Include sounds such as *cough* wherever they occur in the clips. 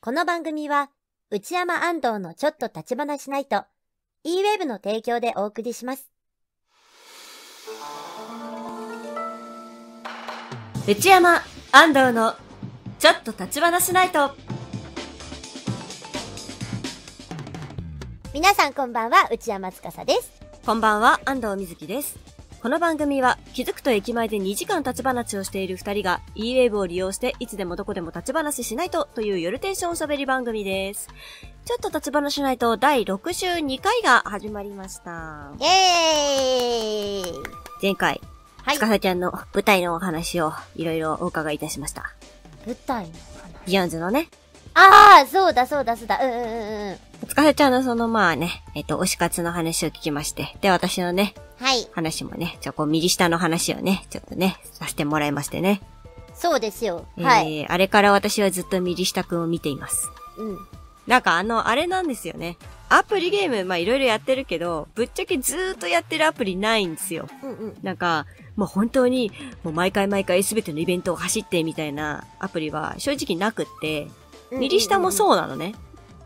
この番組は、内山安藤のちょっと立ち話ないと、e w e の提供でお送りします。内山安藤のちょっと立ち話ないと。皆さんこんばんは、内山司です。こんばんは、安藤瑞希です。この番組は気づくと駅前で2時間立ち話をしている2人が e-wave を利用していつでもどこでも立ち話しないとという夜テンションおしゃべり番組です。ちょっと立ち話しないと第62回が始まりました。イェーイ前回、はい、つかさちゃんの舞台のお話をいろいろお伺いいたしました。舞台の話ビヨンズのね、ああ、そうだそうだそうだ。うんうんうんうん。塚瀬ちゃんのそのまあね、えっ、と、推し活の話を聞きまして、で、私のね、はい。話もね、ちょ、こう、右下の話をね、ちょっとね、させてもらいましてね。そうですよ。えー、はい。あれから私はずっと右下くんを見ています。うん。なんかあの、あれなんですよね。アプリゲーム、まあいろいろやってるけど、ぶっちゃけずーっとやってるアプリないんですよ。うんうん。なんか、もう本当に、もう毎回毎回全てのイベントを走ってみたいなアプリは正直なくって、右下もそうなのね。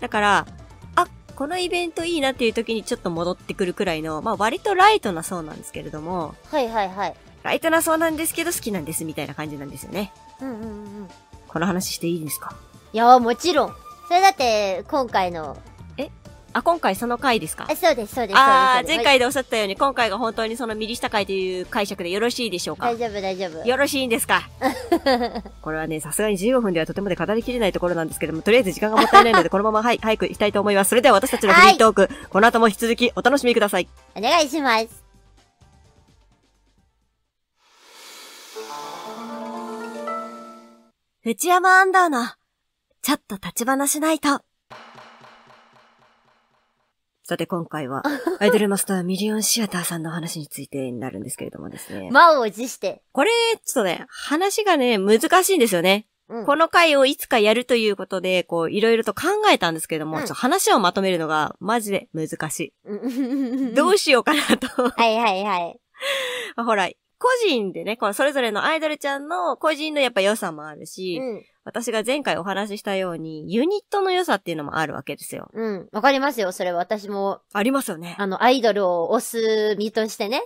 だから、あ、このイベントいいなっていう時にちょっと戻ってくるくらいの、まあ割とライトな層なんですけれども。はいはいはい。ライトな層なんですけど好きなんですみたいな感じなんですよね。うんうんうん。この話していいですかいや、もちろん。それだって、今回のあ、今回その回ですかそうです、そうです。ああ、前回でおっしゃったように、今回が本当にその右下回という解釈でよろしいでしょうか大丈夫、大丈夫。よろしいんですか *laughs* これはね、さすがに15分ではとてもで語りきれないところなんですけども、とりあえず時間がもったいないので、*laughs* このまま、はい、早く行きたいと思います。それでは私たちのフリートーク、はい、この後も引き続きお楽しみください。お願いします。内山アンダーの、ちょっと立ち話しないと。さて今回は、*laughs* アイドルマスターミリオンシアターさんの話についてになるんですけれどもですね。満を持して。これ、ちょっとね、話がね、難しいんですよね。うん、この回をいつかやるということで、こう、いろいろと考えたんですけれども、うん、ちょっと話をまとめるのが、マジで難しい。*laughs* どうしようかなとはいはいはい。*laughs* ほら、個人でね、このそれぞれのアイドルちゃんの個人のやっぱ良さもあるし、うん、私が前回お話ししたように、ユニットの良さっていうのもあるわけですよ。うん。わかりますよ、それは私も。ありますよね。あの、アイドルを推す身としてね。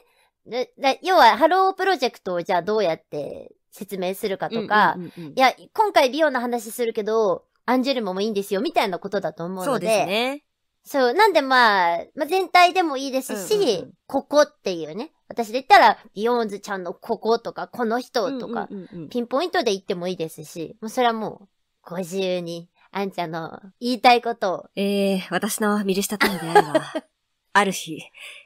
で要は、ハロープロジェクトをじゃあどうやって説明するかとか、いや、今回リオの話するけど、アンジュルモもいいんですよ、みたいなことだと思うので。そうですね。そう。なんでまあ、まあ、全体でもいいですし、うんうんうん、ここっていうね。私で言ったら、ビヨーンズちゃんのこことか、この人とか、ピンポイントで言ってもいいですし、もうそれはもう、ご自由に、あんちゃんの言いたいことを。ええー、私の見る下との出会いは、*laughs* ある日、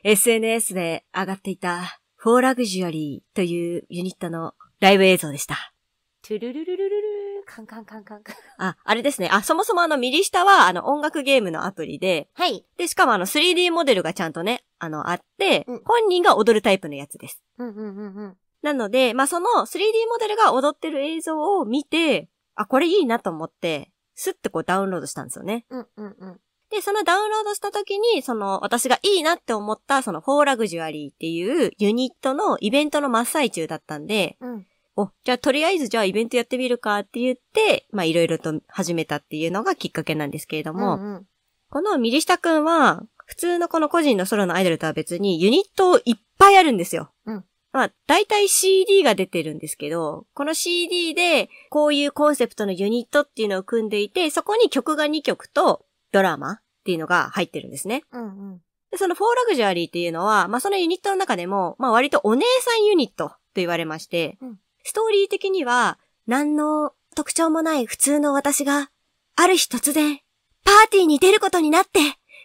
SNS で上がっていた、フォーラグジュアリーというユニットのライブ映像でした。トゥルルルルルルカンカンカンカンカン。あ、あれですね。あ、そもそもあの右下はあの音楽ゲームのアプリで、はい。で、しかもあの 3D モデルがちゃんとね、あのあって、うん、本人が踊るタイプのやつです。うんうんうんうん。なので、まあ、その 3D モデルが踊ってる映像を見て、あ、これいいなと思って、スッてこうダウンロードしたんですよね。うんうんうん。で、そのダウンロードした時に、その私がいいなって思った、そのフォーラグジュアリーっていうユニットのイベントの真っ最中だったんで、うんお、じゃあとりあえずじゃあイベントやってみるかって言って、まあいろいろと始めたっていうのがきっかけなんですけれども、うんうん、この右下くんは、普通のこの個人のソロのアイドルとは別にユニットいっぱいあるんですよ。うん。まあ、大体 CD が出てるんですけど、この CD で、こういうコンセプトのユニットっていうのを組んでいて、そこに曲が2曲とドラマっていうのが入ってるんですね。うんうん。で、そのフォーラグジュアリーっていうのは、まあ、そのユニットの中でも、まあ、割とお姉さんユニットと言われまして、うん、ストーリー的には、何の特徴もない普通の私が、ある日突然、パーティーに出ることになって、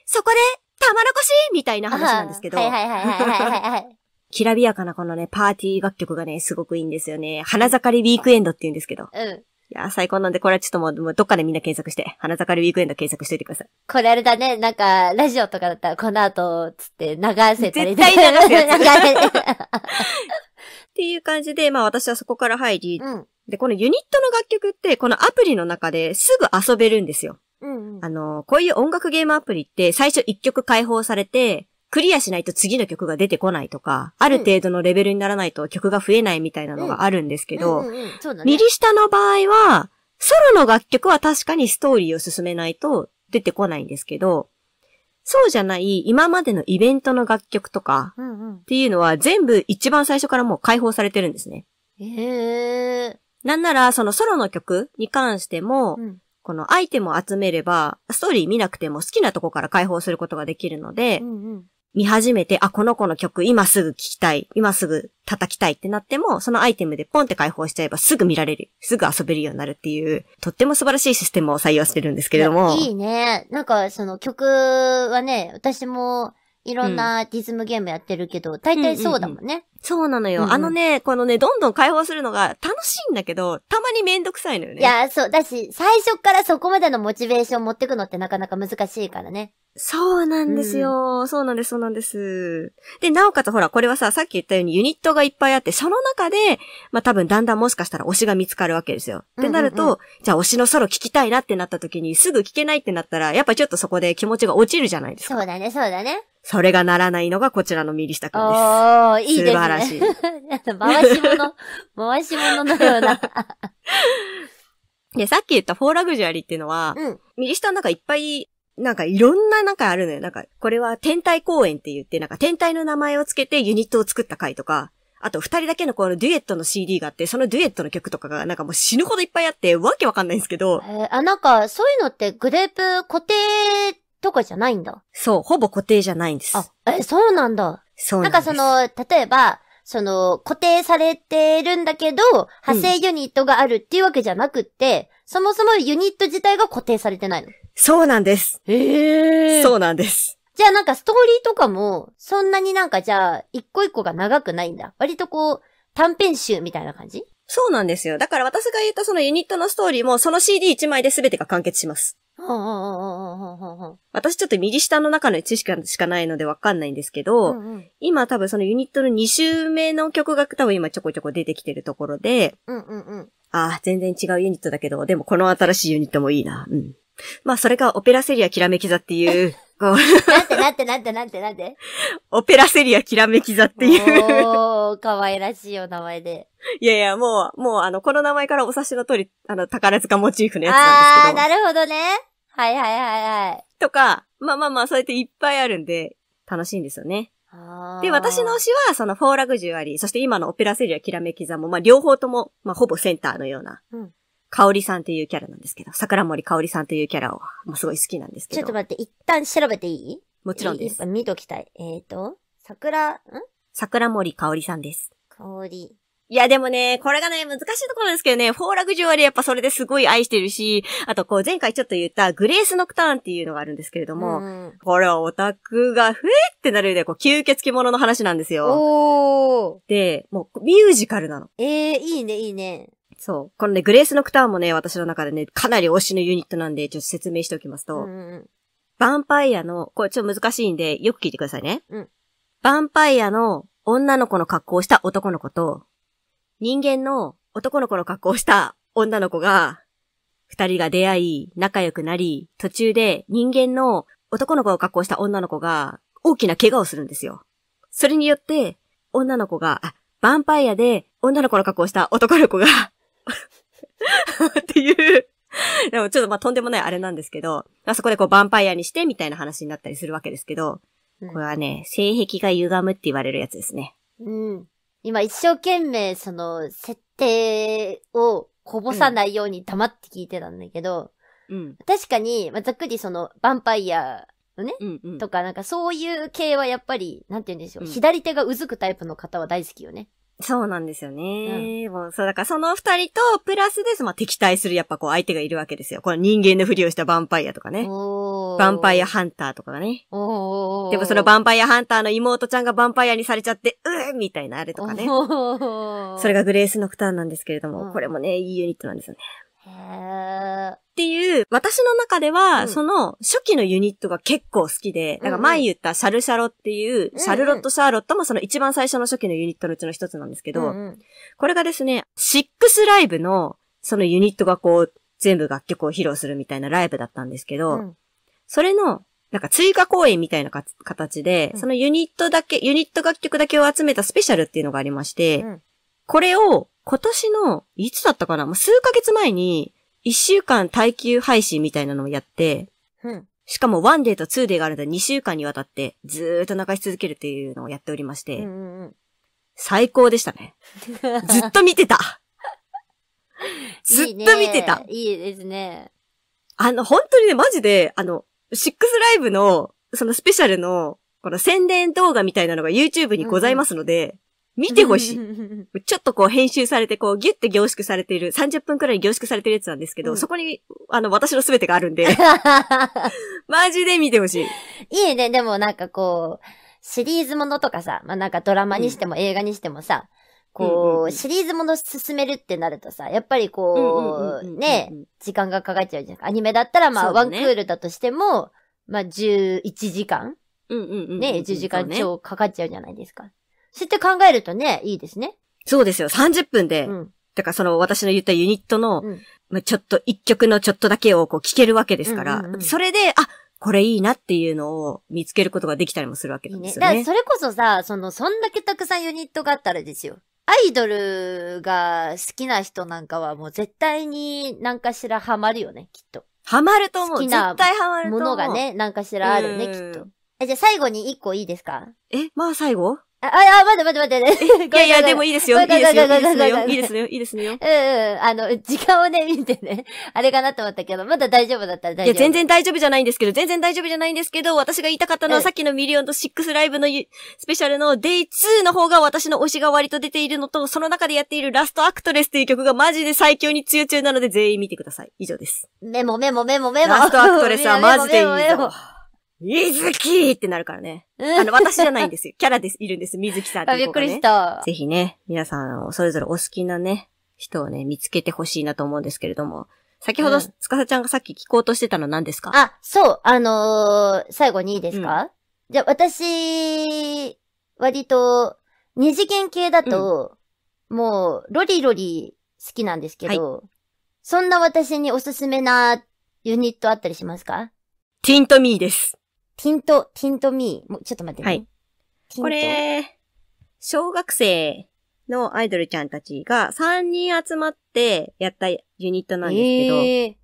そこで、玉のこしみたいな話なんですけど。はいはいはいはいはい、はい。きらびやかなこのね、パーティー楽曲がね、すごくいいんですよね。花盛りウィークエンドって言うんですけど。うん。いや、最高なんで、これはちょっともう、もうどっかでみんな検索して、花盛りウィークエンド検索しといてください。これあれだね、なんか、ラジオとかだったら、この後、つって流せたり、ね、絶対流せ *laughs* 流せ。っていう感じで、まあ私はそこから入り、うん、で、このユニットの楽曲って、このアプリの中ですぐ遊べるんですよ。うんうん、あの、こういう音楽ゲームアプリって最初1曲解放されて、クリアしないと次の曲が出てこないとか、ある程度のレベルにならないと曲が増えないみたいなのがあるんですけど、右下の場合は、ソロの楽曲は確かにストーリーを進めないと出てこないんですけど、そうじゃない今までのイベントの楽曲とかっていうのは全部一番最初からもう解放されてるんですね。へえ。なんならそのソロの曲に関しても、うん、このアイテムを集めればストーリー見なくても好きなとこから解放することができるので、うんうん、見始めて、あ、この子の曲今すぐ聴きたい、今すぐ叩きたいってなっても、そのアイテムでポンって解放しちゃえばすぐ見られる、すぐ遊べるようになるっていう、とっても素晴らしいシステムを採用してるんですけれども。いいね。なんかその曲はね、私もいろんなリズムゲームやってるけど、うん、大体そうだもんね。うんうんうんそうなのよ、うん。あのね、このね、どんどん解放するのが楽しいんだけど、たまにめんどくさいのよね。いや、そう。だし、最初からそこまでのモチベーション持ってくのってなかなか難しいからね。そうなんですよ、うん。そうなんです、そうなんです。で、なおかつほら、これはさ、さっき言ったようにユニットがいっぱいあって、その中で、まあ多分だんだんもしかしたら推しが見つかるわけですよ。ってなると、じゃあ推しのソロ聞きたいなってなった時に、すぐ聞けないってなったら、やっぱちょっとそこで気持ちが落ちるじゃないですか。そうだね、そうだね。それがならないのがこちらのミリシタ君です。おー、いいですらしい。*laughs* 回し物、回し物のような。で、さっき言ったフォーラグジュアリーっていうのは、うん、右下なんかいっぱい、なんかいろんななんかあるのよ。なんか、これは天体公演って言って、なんか天体の名前をつけてユニットを作った回とか、あと二人だけのこのデュエットの CD があって、そのデュエットの曲とかがなんかもう死ぬほどいっぱいあって、わけわかんないんですけど。えー、あ、なんかそういうのってグループ固定とかじゃないんだ。そう、ほぼ固定じゃないんです。あ、え、そうなんだ。そうなんです。なんかその、例えば、その、固定されてるんだけど、派生ユニットがあるっていうわけじゃなくって、うん、そもそもユニット自体が固定されてないの。そうなんです。へえ。そうなんです。じゃあなんかストーリーとかも、そんなになんかじゃあ、一個一個が長くないんだ。割とこう、短編集みたいな感じそうなんですよ。だから私が言ったそのユニットのストーリーも、その CD1 枚で全てが完結します。私ちょっと右下の中の知識しかないのでわかんないんですけど、うんうん、今多分そのユニットの2周目の曲が多分今ちょこちょこ出てきてるところで、うんうんうん、ああ、全然違うユニットだけど、でもこの新しいユニットもいいな。うん、まあそれがオペラセリアきらめき座ってい *laughs* う、なんてなんてなんてなんてなんてオペラセリアきらめき座っていう。おー、わいらしいお名前で。いやいや、もう、もうあの、この名前からお察しの通り、あの、宝塚モチーフのやつなんですけど。あー、なるほどね。はいはいはいはい。とか、まあまあまあ、そうやっていっぱいあるんで、楽しいんですよね。で、私の推しは、そのフォーラグジュアリー、そして今のオペラセリアきらめき座も、まあ両方とも、まあほぼセンターのような、かおりさんっていうキャラなんですけど、桜森かおりさんっていうキャラを、もうすごい好きなんですけど。ちょっと待って、一旦調べていいもちろんです。いい見ときたい。えっ、ー、と、桜、ん桜森かおりさんです。かおり。いや、でもね、これがね、難しいところですけどね、フォーラグジュアリーやっぱそれですごい愛してるし、あとこう前回ちょっと言ったグレースノクターンっていうのがあるんですけれども、うん、これはオタクがふえってなるようで、こう吸血鬼もの話なんですよ。おで、もうミュージカルなの。ええー、いいね、いいね。そう。このね、グレースノクターンもね、私の中でね、かなり推しのユニットなんで、ちょっと説明しておきますと、うん、ンパイアの、これちょっと難しいんで、よく聞いてくださいね。うん。バンパイアの女の子の格好をした男の子と、人間の男の子の格好をした女の子が、二人が出会い、仲良くなり、途中で人間の男の子を格好した女の子が大きな怪我をするんですよ。それによって、女の子が、あ、ヴァンパイアで女の子の格好をした男の子がっていうでもちょっとまあとんでもないあれなんですけど、あそこでこうヴァンパイアにしてみたいな話になったりするわけですけど、これはね、性癖が歪むって言われるやつですね。うん。今一生懸命その設定をこぼさないように黙って聞いてたんだけど、うん、確かに、まあ、ざっくりそのヴァンパイアのね、うんうん、とかなんかそういう系はやっぱり、なんて言うんでしょう、うん、左手がうずくタイプの方は大好きよね。そうなんですよね。うん、もう、そう、だからその二人と、プラスです。まあ、敵対するやっぱこう相手がいるわけですよ。この人間のふりをしたヴァンパイアとかね。ヴァンパイアハンターとかがね。でもそのヴァンパイアハンターの妹ちゃんがヴァンパイアにされちゃって、うーみたいなあれとかね。それがグレース・ノクターンなんですけれども、これもね、いいユニットなんですよね。っていう、私の中では、うんその初期のユニットが結構好きで、なんか前言ったシャルシャロっていう、シャルロット・シャーロットもその一番最初の初期のユニットのうちの一つなんですけど、うんうんこれがですね、シックスライブのそのユニットがこう、全部楽曲を披露するみたいなライブだったんですけど、うんそれの、なんか追加公演みたいなか形で、うんそのユニットだけ、ユニット楽曲だけを集めたスペシャルっていうのがありまして、うんこれを今年の、いつだったかなもう数ヶ月前に、一週間耐久配信みたいなのをやって、うん。しかもワンデーとツーデーがあるんで二週間にわたってずーっと流し続けるというのをやっておりまして、うんうん最高でした *laughs* ね。ずっと見てたずっと見てたいい、ね、いいですね。あの、本当にね、マジで、あの、シックスライブの、そのスペシャルの、この宣伝動画みたいなのが YouTube にございますので、見てほしい。*laughs* ちょっとこう編集されて、こうギュって凝縮されている、30分くらい凝縮されてるやつなんですけど、うん、そこに、あの、私の全てがあるんで。*laughs* マジで見てほしい。いいね、でもなんかこう、シリーズものとかさ、まあ、なんかドラマにしても映画にしてもさ、こう、シリーズもの進めるってなるとさ、やっぱりこう、ね、時間がかかっちゃうじゃん。アニメだったらまあ、ワンクールだとしても、まあ、11時間うううんんん。ね、10時間超かかっちゃうじゃないですか。そうやって考えるとね、いいですね。そうですよ。30分で、うん、だからその私の言ったユニットの、うん、まあ、ちょっと一曲のちょっとだけをこう聞けるわけですから、うんうんうん、それで、あ、これいいなっていうのを見つけることができたりもするわけなんですよね。いいねだからそれこそさ、その、そんだけたくさんユニットがあったらですよ。アイドルが好きな人なんかはもう絶対になんかしらハマるよね、きっと。ハマると思う。絶対ハマると思う。ものがね、なんかしらあるね、きっと。え、じゃあ最後に一個いいですかえ、まあ最後あ、あ、待って待って待って。*laughs* いやいや、でもいいですよ。いいですよ。いいですよ。いいですよ。うんうん。あの、時間をね、見てね。*laughs* あれかなと思ったけど、まだ大丈夫だったら大丈夫。いや、全然大丈夫じゃないんですけど、全然大丈夫じゃないんですけど、私が言いたかったのは、さっきのミリオンとシックスライブのスペシャルのデイ2の方が私の推しが割と出ているのと、その中でやっているラストアクトレスという曲がマジで最強に強中なので、全員見てください。以上です。メモメモメモメモ。ラストアクトレスはマジでいいぞ。水木ってなるからね。あの、私じゃないんですよ。*laughs* キャラです、いるんです。水木さんってね、びっくりした。ぜひね、皆さん、それぞれお好きなね、人をね、見つけてほしいなと思うんですけれども。先ほど、うん、つかさちゃんがさっき聞こうとしてたの何ですかあ、そう、あのー、最後にいいですか、うん、じゃあ、私、割と、二次元系だと、うん、もう、ロリロリ好きなんですけど、はい、そんな私におすすめなユニットあったりしますかティントミーです。ティント、ティントミー。もうちょっと待って、ね、はい。これ、小学生のアイドルちゃんたちが3人集まってやったユニットなんですけど、えー、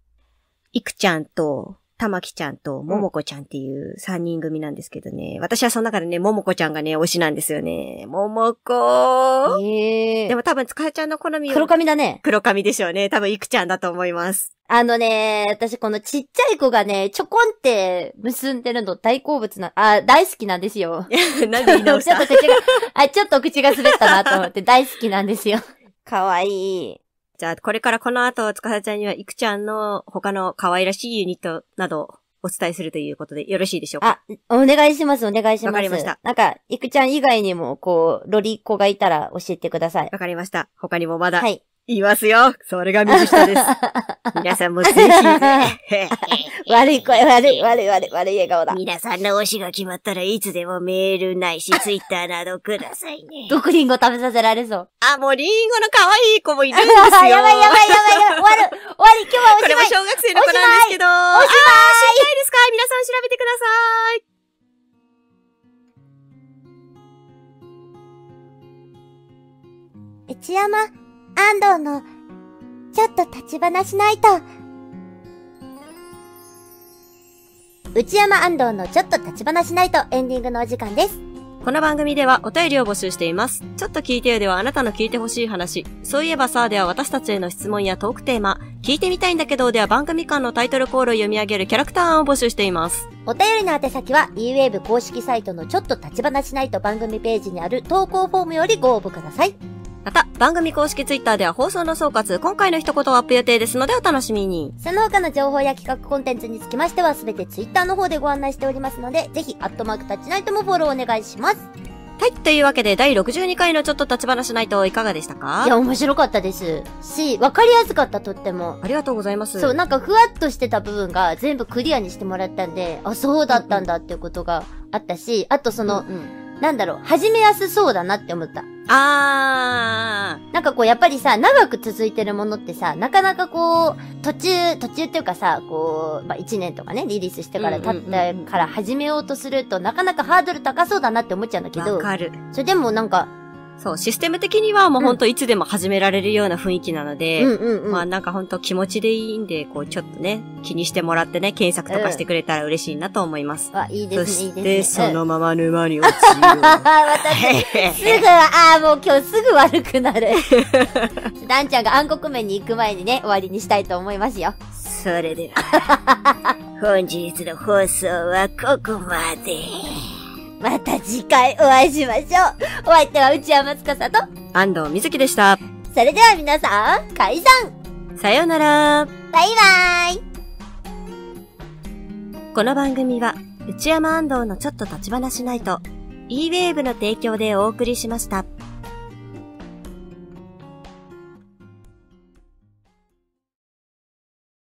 いくちゃんと、玉木ちゃんとももこちゃんっていう三人組なんですけどね。私はその中でね、ももこちゃんがね、推しなんですよね。ももこええー。でも多分、つかちゃんの好み黒髪だね。黒髪でしょうね。多分、いくちゃんだと思います。あのね、私このちっちゃい子がね、ちょこんって結んでるの大好物な、あ、大好きなんですよ。*laughs* なんで言い直 *laughs* ちょっと口が、あ、ちょっと口が滑ったなと思って大好きなんですよ。*laughs* かわいい。じゃあ、これからこの後、つかさちゃんには、いくちゃんの他の可愛らしいユニットなど、お伝えするということで、よろしいでしょうかあ、お願いします、お願いします。わかりました。なんか、いくちゃん以外にも、こう、ロリっ子がいたら教えてください。わかりました。他にもまだ、はい。言いますよ。それがし下です。*laughs* 皆さんもぜひ、ね。*laughs* 悪い声、悪い、悪い、悪い、悪い笑顔だ。皆さんの推しが決まったらいつでもメールないし、ツイッターなどくださいね。毒リンゴ食べさせられそう。あ、もうリンゴの可愛い子もいるんですよ。やばいやばいやばいやばい。終わる。終わり、今日はおしまい。これも小学生の子なんですけど。おしまい。知りたいですか皆さん調べてください。内山安藤の、ちょっと立ち話しないと。内山安藤のちょっと立ち話しないとエンディングのお時間です。この番組ではお便りを募集しています。ちょっと聞いてよではあなたの聞いてほしい話。そういえばさあでは私たちへの質問やトークテーマ。聞いてみたいんだけどでは番組間のタイトルコールを読み上げるキャラクター案を募集しています。お便りの宛先は eWave 公式サイトのちょっと立ち話しないと番組ページにある投稿フォームよりご応募ください。また、番組公式 Twitter では放送の総括、今回の一言をアップ予定ですのでお楽しみに。その他の情報や企画コンテンツにつきましては、すべて Twitter の方でご案内しておりますので、ぜひ、アットマークタッチナイトもフォローお願いします。はい、というわけで、第62回のちょっと立ち話ナイトいかがでしたかいや、面白かったです。し、わかりやすかった、とっても。ありがとうございます。そう、なんかふわっとしてた部分が全部クリアにしてもらったんで、あ、そうだったんだっていうことがあったし、あとその、うんうん、なんだろう、始めやすそうだなって思った。あー。なんかこう、やっぱりさ、長く続いてるものってさ、なかなかこう、途中、途中っていうかさ、こう、まあ、1年とかね、リリースしてから経ったから始めようとすると、なかなかハードル高そうだなって思っちゃうんだけど。わかる。それでもなんか、そう、システム的にはもうほんといつでも始められるような雰囲気なので、まあなんかほんと気持ちでいいんで、こうちょっとね、気にしてもらってね、検索とかしてくれたら嬉しいなと思います。うん、あ、いいですね。そして、いいですね、そのまま沼に落ちる。私、すぐ、ああ、もう今日すぐ悪くなる。*laughs* ダンちゃんが暗黒面に行く前にね、終わりにしたいと思いますよ。それでは、本日の放送はここまで。また次回お会いしましょう。お相手は内山さと安藤美月でした。それでは皆さん、解散さようならバイバイこの番組は内山安藤のちょっと立ち話ないと e-wave の提供でお送りしました。